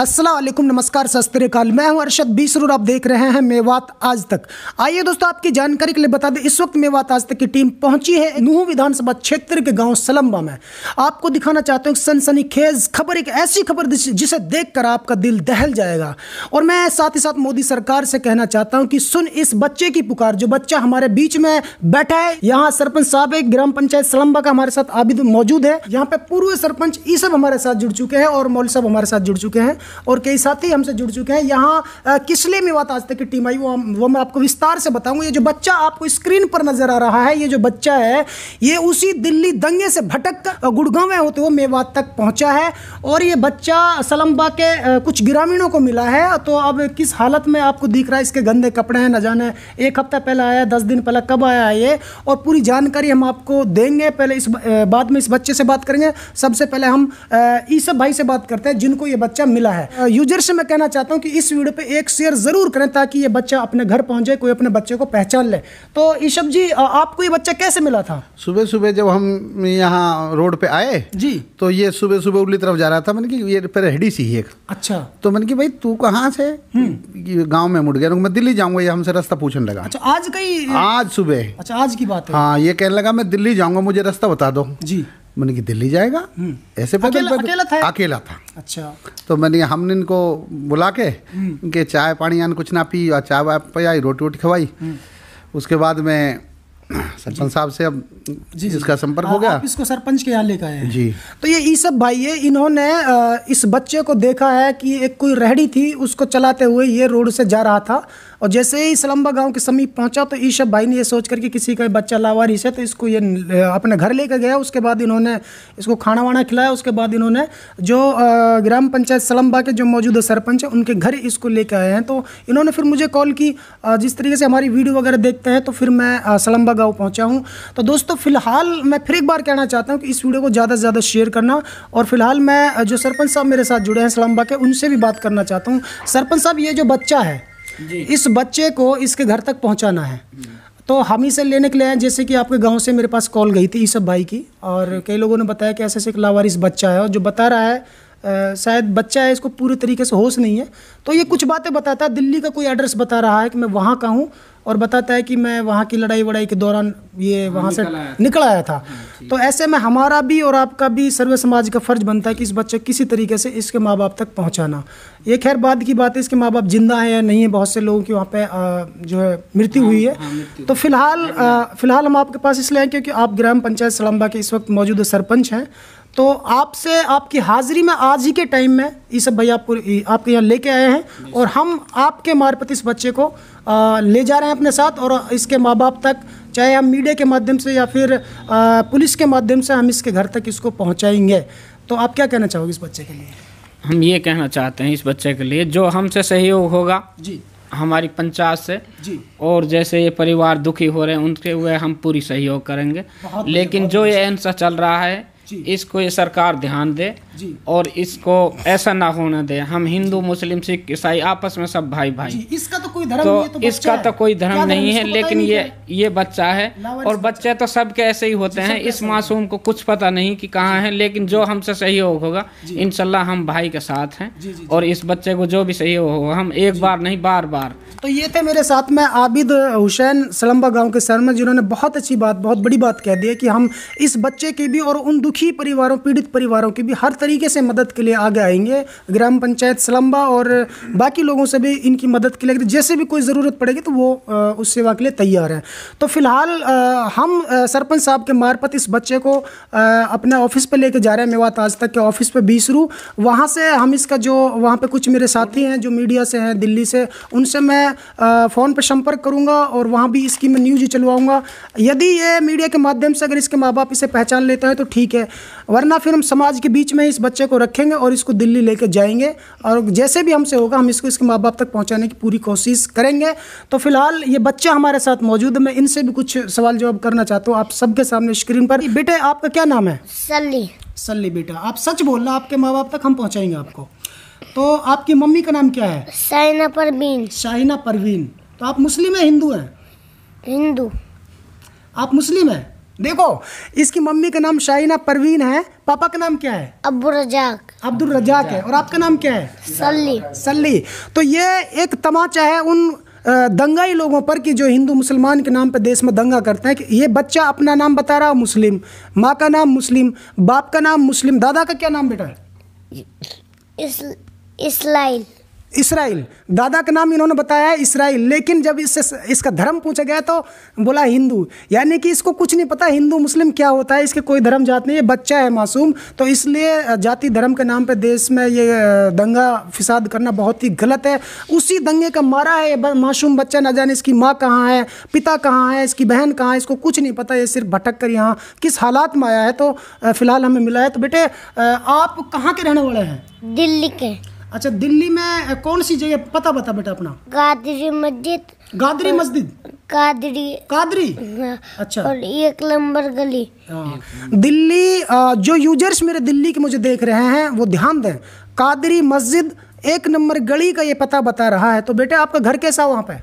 असलम नमस्कार सस्त्रकाल मैं हूं अरशद बीसरूर आप देख रहे हैं मेवात आज तक आइए दोस्तों आपकी जानकारी के लिए बता दें इस वक्त मेवात आज तक की टीम पहुंची है नूह विधानसभा क्षेत्र के गांव सलम्बा में आपको दिखाना चाहता हूं सनसनी खेज खबर एक ऐसी खबर जिसे देखकर आपका दिल दहल जाएगा और मैं साथ ही साथ मोदी सरकार से कहना चाहता हूँ कि सुन इस बच्चे की पुकार जो बच्चा हमारे बीच में बैठा है यहाँ सरपंच साहब एक ग्राम पंचायत सलम्बा का हमारे साथ आबिद मौजूद है यहाँ पे पूर्व सरपंच ई सब हमारे साथ जुड़ चुके हैं और मौल साहब हमारे साथ जुड़ चुके हैं और कई साथी हमसे जुड़ चुके हैं यहाँ किसले में मेवात आज तक की टीम आई वो वो मैं आपको विस्तार से बताऊंगा ये जो बच्चा आपको स्क्रीन पर नजर आ रहा है ये जो बच्चा है ये उसी दिल्ली दंगे से भटक गुड़गांव में होते हुए मेवात तक पहुंचा है और ये बच्चा सलम्बा के कुछ ग्रामीणों को मिला है तो अब किस हालत में आपको दिख रहा है इसके गंदे कपड़े हैं न जाने एक हफ्ता पहले आया दस दिन पहले कब आया ये और पूरी जानकारी हम आपको देंगे पहले इस बाद में इस बच्चे से बात करेंगे सबसे पहले हम ईसब भाई से बात करते हैं जिनको ये बच्चा मिला है है यूजर से मैं कहना चाहता हूँ कि इस वीडियो पे एक शेयर ज़रूर करें ताकि ये बच्चा अपने घर पहुँच जाए कोई अपने बच्चे को पहचान ले तो ईशभ जी आपको ये बच्चा कैसे मिला था सुबह सुबह जब हम यहाँ रोड पे आए जी तो ये सुबह सुबह उर्ली तरफ जा रहा था मैंने कि ये हेडी सी एक अच्छा तो मैंने कि भाई तू कहाँ से हम्म। गाँव में मुड़ गया मैं दिल्ली जाऊंगा ये हमसे रास्ता पूछने लगा अच्छा आज कई आज सुबह अच्छा आज की बात है हाँ ये कहने लगा मैं दिल्ली जाऊँगा मुझे रास्ता बता दो जी मैंने कि दिल्ली जाएगा हम्म। ऐसे पैदल अकेला अकेला था अकेला था अच्छा तो मैंने हमने इनको बुला के हम्म। इनके चाय पानी यान कुछ ना पी और चाय वाय पियाई रोटी वोटी खवाई हम्म। उसके बाद में सरपंच साहब से अब जी इसका संपर्क हो गया आप इसको सरपंच के यहाँ लेकर आए जी तो ये सब भाई है इन्होंने इस बच्चे को देखा है कि एक कोई रेहड़ी थी उसको चलाते हुए ये रोड से जा रहा था और जैसे ही सलम्बा गाँव के समीप पहुँचा तो ईशा भाई ने यह सोच करके कि किसी का बच्चा लावारिस है तो इसको ये अपने घर लेकर गया उसके बाद इन्होंने इसको खाना वाना खिलाया उसके बाद इन्होंने जो ग्राम पंचायत सलम्बा के जो मौजूदा सरपंच हैं उनके घर इसको लेकर आए हैं तो इन्होंने फिर मुझे कॉल की जिस तरीके से हमारी वीडियो वगैरह देखते हैं तो फिर मैं सलम्बा गाँव पहुँचा हूँ तो दोस्तों फिलहाल मैं फिर एक बार कहना चाहता हूँ कि इस वीडियो को ज़्यादा से ज़्यादा शेयर करना और फिलहाल मैं जो सरपंच साहब मेरे साथ जुड़े हैं सलम्बा के उनसे भी बात करना चाहता हूँ सरपंच साहब ये जो बच्चा है इस बच्चे को इसके घर तक पहुंचाना है तो हम इसे लेने के लिए आए जैसे कि आपके गांव से मेरे पास कॉल गई थी सब भाई की और कई लोगों ने बताया कि ऐसे ऐसे एक लावारिस बच्चा है और जो बता रहा है शायद बच्चा है इसको पूरे तरीके से होश नहीं है तो ये कुछ बातें बताता है दिल्ली का कोई एड्रेस बता रहा है कि मैं वहाँ का हूँ और बताता है कि मैं वहाँ की लड़ाई वड़ाई के दौरान ये हाँ, वहाँ से निकल आया था हाँ, तो ऐसे में हमारा भी और आपका भी सर्व समाज का फर्ज बनता है कि इस बच्चे किसी तरीके से इसके माँ बाप तक पहुँचाना ये खैर बाद की बात है इसके माँ बाप जिंदा है या नहीं है बहुत से लोगों की वहाँ पे जो है मृत्यु हाँ, हुई है तो फिलहाल फिलहाल हम आपके पास इसलिए हैं क्योंकि आप ग्राम पंचायत सलम्बा के इस वक्त मौजूद सरपंच हैं तो आपसे आपकी हाज़िरी में आज ही के टाइम में ये सब भाई आपको आपके यहाँ लेके आए हैं और हम आपके मार्फत इस बच्चे को आ, ले जा रहे हैं अपने साथ और इसके माँ बाप तक चाहे हम मीडिया के माध्यम से या फिर आ, पुलिस के माध्यम से हम इसके घर तक इसको पहुँचाएंगे तो आप क्या कहना चाहोगे इस बच्चे के लिए हम ये कहना चाहते हैं इस बच्चे के लिए जो हमसे सहयोग होगा जी हमारी पंचायत से जी और जैसे ये परिवार दुखी हो रहे हैं उनके हुए हम पूरी सहयोग करेंगे लेकिन जो ये ऐसा चल रहा है इसको ये सरकार ध्यान दे और इसको ऐसा ना होना दे हम हिंदू मुस्लिम सिख ईसाई आपस में सब भाई भाई इसका तो कोई धर्म तो, तो इसका तो कोई धर्म नहीं है लेकिन ये ये बच्चा है और बच्चे तो सबके ऐसे ही होते हैं इस मासूम को कुछ पता नहीं कि कहाँ है लेकिन जो हमसे सहयोग होगा इनशाला हम भाई के साथ हैं और इस बच्चे को जो भी सहयोग होगा हम एक बार नहीं बार बार तो ये थे मेरे साथ में आबिद हुसैन सलम्बा गांव के शर्मा जिन्होंने बहुत अच्छी बात बहुत बड़ी बात कह दी है कि हम इस बच्चे की भी और उन दुखी दुखी परिवारों पीड़ित परिवारों की भी हर तरीके से मदद के लिए आगे आएंगे ग्राम पंचायत सलम्बा और बाकी लोगों से भी इनकी मदद के लिए जैसे भी कोई ज़रूरत पड़ेगी तो वो उस सेवा के लिए तैयार हैं तो फिलहाल हम सरपंच साहब के मार्फत इस बच्चे को अपने ऑफिस पर लेके जा रहे हैं मेवा आज तक के ऑफिस पर बीस रू वहाँ से हम इसका जो वहाँ पर कुछ मेरे साथी हैं जो मीडिया से हैं दिल्ली से उनसे मैं फ़ोन पर संपर्क करूँगा और वहाँ भी इसकी मैं न्यूज चलवाऊँगा यदि ये मीडिया के माध्यम से अगर इसके माँ बाप इसे पहचान लेते हैं तो ठीक है वरना फिर हम समाज के बीच में इस बच्चे को रखेंगे और इसको दिल्ली लेके जाएंगे और जैसे भी हमसे होगा हम इसको इसके माँ बाप तक पहुँचाने की पूरी कोशिश करेंगे तो फिलहाल ये बच्चा हमारे साथ मौजूद है मैं इनसे भी कुछ सवाल जवाब करना चाहता हूँ आप सबके सामने स्क्रीन पर बेटे आपका क्या नाम है सली सली बेटा आप सच बोलना आपके माँ बाप तक हम पहुँचाएंगे आपको तो आपकी मम्मी का नाम क्या है शाहिना परवीन शाहिना परवीन तो आप मुस्लिम है हिंदू हैं हिंदू आप मुस्लिम हैं देखो इसकी मम्मी का नाम शाइना परवीन है पापा का नाम क्या है अब्दुल रजाक अब्दुल रजाक है और आपका नाम क्या है सल्ली सल्ली तो ये एक तमाचा है उन दंगाई लोगों पर कि जो हिंदू मुसलमान के नाम पर देश में दंगा करते हैं कि ये बच्चा अपना नाम बता रहा मुस्लिम माँ का नाम मुस्लिम बाप का नाम मुस्लिम दादा का क्या नाम बेटा है इस, इस्लाइल इसराइल दादा का नाम इन्होंने बताया है इसराइल लेकिन जब इससे इसका धर्म पूछा गया तो बोला हिंदू यानी कि इसको कुछ नहीं पता हिंदू मुस्लिम क्या होता है इसके कोई धर्म जात नहीं है बच्चा है मासूम तो इसलिए जाति धर्म के नाम पर देश में ये दंगा फिसाद करना बहुत ही गलत है उसी दंगे का मारा है मासूम बच्चा ना जाने इसकी माँ कहाँ है पिता कहाँ है इसकी बहन कहाँ है इसको कुछ नहीं पता ये सिर्फ भटक कर यहाँ किस हालात में आया है तो फ़िलहाल हमें मिला है तो बेटे आप कहाँ के रहने वाले हैं दिल्ली के अच्छा दिल्ली में कौन सी जगह पता बता बेटा अपना गादरी मस्जिद गादरी मस्जिद कादरी कादरी हाँ, अच्छा और एक नंबर गली हाँ। दिल्ली जो यूजर्स मेरे दिल्ली के मुझे देख रहे हैं वो ध्यान दें कादरी मस्जिद एक नंबर गली का ये पता बता रहा है तो बेटे आपका घर कैसा वहाँ पे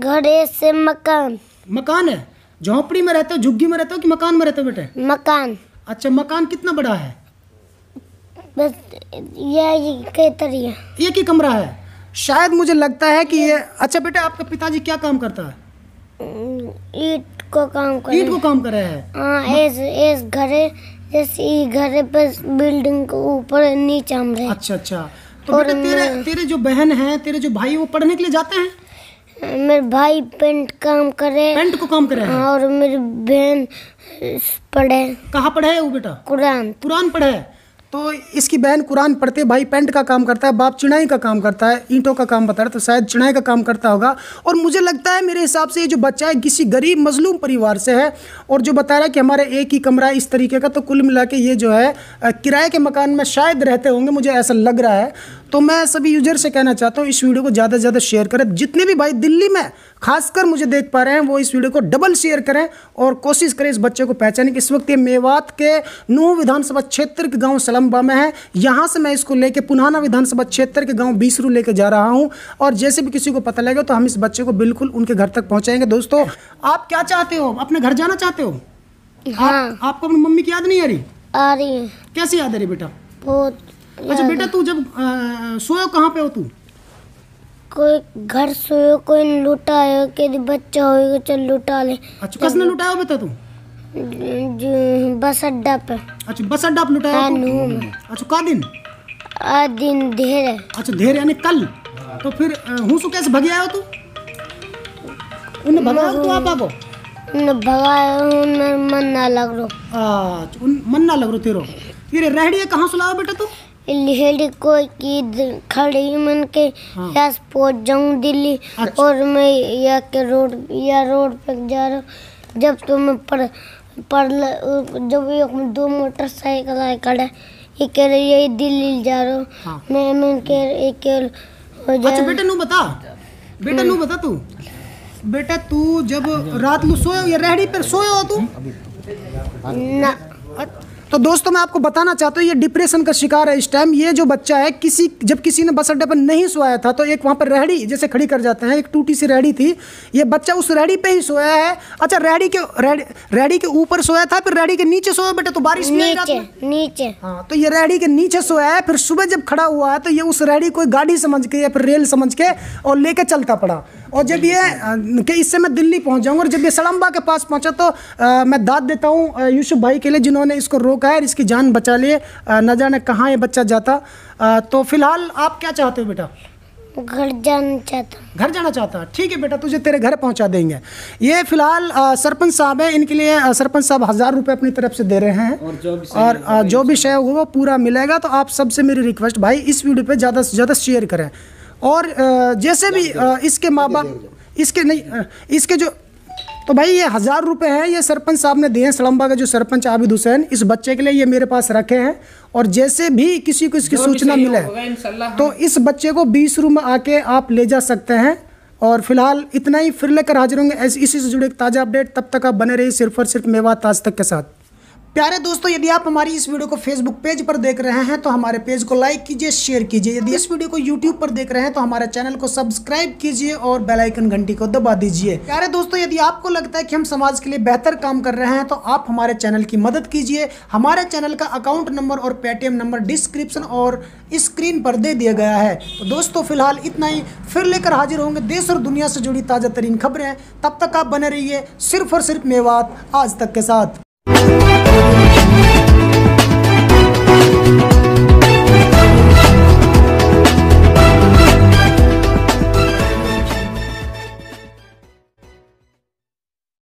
घर से मकान मकान है झोंपड़ी में रहते हो झुग्गी में रहते हो कि मकान में रहते हो बेटे मकान अच्छा मकान कितना बड़ा है बस ये ये है एक ही कमरा है शायद मुझे लगता है कि ये अच्छा बेटा आपका पिताजी क्या काम करता है हम्म, ईट को काम कर ईट को काम कर रहे हैं हाँ, हाँ। इस इस घरे जैसे घर पर बिल्डिंग के ऊपर नीचे हम रहे अच्छा अच्छा तो और तेरे तेरे जो बहन है तेरे जो भाई वो पढ़ने के लिए जाते हैं मेरे भाई पेंट काम करे पेंट को काम करे हैं। और मेरी बहन पढ़े कहाँ पढ़े है वो बेटा कुरान कुरान पढ़े है तो इसकी बहन कुरान पढ़ते भाई पेंट का काम करता है बाप चिनाई का काम करता है ईंटों का काम बता रहा तो शायद चिड़ाई का काम करता होगा और मुझे लगता है मेरे हिसाब से ये जो बच्चा है किसी गरीब मजलूम परिवार से है और जो बता रहा है कि हमारे एक ही कमरा इस तरीके का तो कुल मिला के ये जो है किराए के मकान में शायद रहते होंगे मुझे ऐसा लग रहा है तो मैं सभी यूजर से कहना चाहता हूँ इस वीडियो को ज़्यादा से ज़्यादा शेयर करें जितने भी भाई दिल्ली में खासकर मुझे देख पा रहे हैं वो इस वीडियो को डबल शेयर करें और कोशिश करें इस बच्चे को पहचाने कि इस वक्त ये मेवात के नूह विधानसभा क्षेत्र के गांव सलम्बा में है यहाँ से मैं इसको लेके पुनाना विधानसभा क्षेत्र के गांव बीसरू लेके जा रहा हूँ और जैसे भी किसी को पता लगेगा तो हम इस बच्चे को बिल्कुल उनके घर तक पहुँचाएंगे दोस्तों आप क्या चाहते हो अपने घर जाना चाहते हो हाँ। आप, आपको अपनी मम्मी की याद नहीं आ रही आ रही है कैसी याद आ रही बेटा बहुत अच्छा बेटा तू जब सोयो कहाँ पे हो तू कोई घर सोयो कोई है के बच्चा हो चल लुटा ले अच्छा किसने हो बेटा तू बस अड्डा पे अच्छा बस अड्डा पे लुटाया अच्छा का दिन आ दिन देर है अच्छा देर यानी कल तो फिर हूं सो कैसे भगया हो तू उन्हें भगाओ तू आप आपको न भगाओ उन्हें मन ना लग रो आ अच्छा, उन मन ना लग रो तेरो तेरे रेहड़ी कहाँ सुलाओ बेटा तू लेडी को की खड़ी मन के हाँ। पहुंच जाऊं दिल्ली अच्छा। और मैं या के रोड या रोड पे जा रहा हूँ जब तो मैं पर पर जब एक दो मोटरसाइकिल आए खड़ा ये कह रहे यही दिल्ली जा रहा हूँ हाँ। मैं मन के एक अच्छा बेटा नू बता बेटा नू बता तू बेटा तू जब रात को सोयो या रेहड़ी पर सोयो तू ना अच्छा। तो दोस्तों मैं आपको बताना चाहता हूँ ये डिप्रेशन का शिकार है इस टाइम ये जो बच्चा है किसी जब किसी ने बस अड्डे पर नहीं सोया था तो एक वहाँ पर रेहड़ी जैसे खड़ी कर जाते हैं एक टूटी सी रेहड़ी थी ये बच्चा उस रेहड़ी पे ही सोया है अच्छा रेहड़ी के रेहड़ी के ऊपर सोया था फिर रेहड़ी के नीचे सोया बेटा तो बारिश नीचे नीचे हाँ तो ये रेहड़ी के नीचे सोया है फिर सुबह जब खड़ा हुआ है तो ये उस रेहड़ी को गाड़ी समझ के या फिर रेल समझ के और लेके चलता पड़ा और जब ये कि इससे मैं दिल्ली पहुंच जाऊंगा और जब ये सलम्बा के पास पहुंचा तो आ, मैं दाद देता हूँ यूसुफ भाई के लिए जिन्होंने इसको रोका है और इसकी जान बचा लिए न जाने कहाँ ये बच्चा जाता आ, तो फिलहाल आप क्या चाहते हो बेटा घर जाना चाहता घर जाना चाहता ठीक है बेटा तुझे तेरे घर पहुंचा देंगे ये फिलहाल सरपंच साहब है इनके लिए सरपंच साहब हज़ार रुपये अपनी तरफ से दे रहे हैं और जो भी और जो भी शय होगा वो पूरा मिलेगा तो आप सबसे मेरी रिक्वेस्ट भाई इस वीडियो पे ज़्यादा से ज़्यादा शेयर करें और जैसे भी इसके माँ बाप इसके नहीं इसके जो तो भाई ये हज़ार रुपये हैं ये सरपंच साहब ने दिए हैं सलम्बा का जो सरपंच आबिद हुसैन इस बच्चे के लिए ये मेरे पास रखे हैं और जैसे भी किसी को इसकी सूचना मिले तो इस बच्चे को बीस रूम में आके आप ले जा सकते हैं और फिलहाल इतना ही फिर लेकर हाजिर होंगे इसी से जुड़े ताज़ा अपडेट तब तक आप बने रहिए सिर्फ और सिर्फ मेवा ताज तक के साथ प्यारे दोस्तों यदि आप हमारी इस वीडियो को फेसबुक पेज पर देख रहे हैं तो हमारे पेज को लाइक कीजिए शेयर कीजिए यदि इस वीडियो को यूट्यूब पर देख रहे हैं तो हमारे चैनल को सब्सक्राइब कीजिए और बेलाइकन घंटी को दबा दीजिए प्यारे दोस्तों यदि आपको लगता है कि हम समाज के लिए बेहतर काम कर रहे हैं तो आप हमारे चैनल की मदद कीजिए हमारे चैनल का अकाउंट नंबर और पेटीएम नंबर डिस्क्रिप्शन और स्क्रीन पर दे दिया गया है तो दोस्तों फिलहाल इतना ही फिर लेकर हाजिर होंगे देश और दुनिया से जुड़ी ताज़ा तरीन खबरें तब तक आप बने रहिए सिर्फ और सिर्फ मेवात आज तक के साथ